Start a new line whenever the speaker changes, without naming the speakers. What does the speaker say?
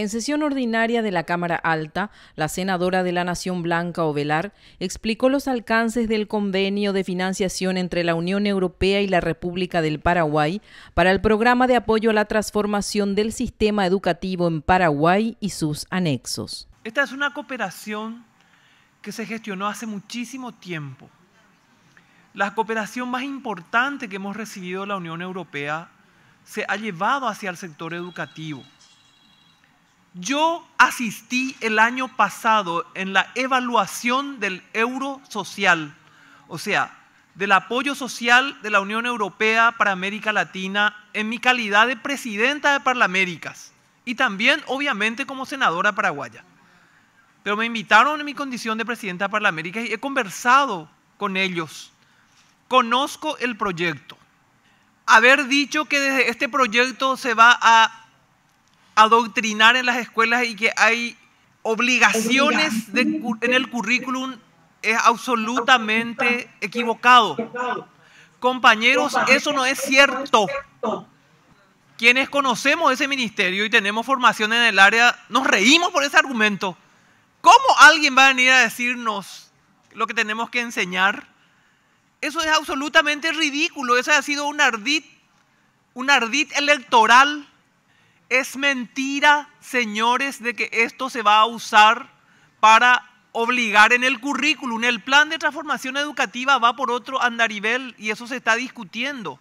En sesión ordinaria de la Cámara Alta, la senadora de la Nación Blanca Ovelar explicó los alcances del convenio de financiación entre la Unión Europea y la República del Paraguay para el programa de apoyo a la transformación del sistema educativo en Paraguay y sus anexos.
Esta es una cooperación que se gestionó hace muchísimo tiempo. La cooperación más importante que hemos recibido de la Unión Europea se ha llevado hacia el sector educativo yo asistí el año pasado en la evaluación del euro social, o sea, del apoyo social de la Unión Europea para América Latina en mi calidad de presidenta de Parlaméricas y también, obviamente, como senadora paraguaya. Pero me invitaron en mi condición de presidenta de Parlaméricas y he conversado con ellos. Conozco el proyecto. Haber dicho que desde este proyecto se va a adoctrinar en las escuelas y que hay obligaciones en el currículum es absolutamente equivocado. Compañeros, eso no es cierto. Quienes conocemos ese ministerio y tenemos formación en el área, nos reímos por ese argumento. ¿Cómo alguien va a venir a decirnos lo que tenemos que enseñar? Eso es absolutamente ridículo. Eso ha sido un ardid, un ardid electoral es mentira, señores, de que esto se va a usar para obligar en el currículum. El plan de transformación educativa va por otro andarivel y eso se está discutiendo.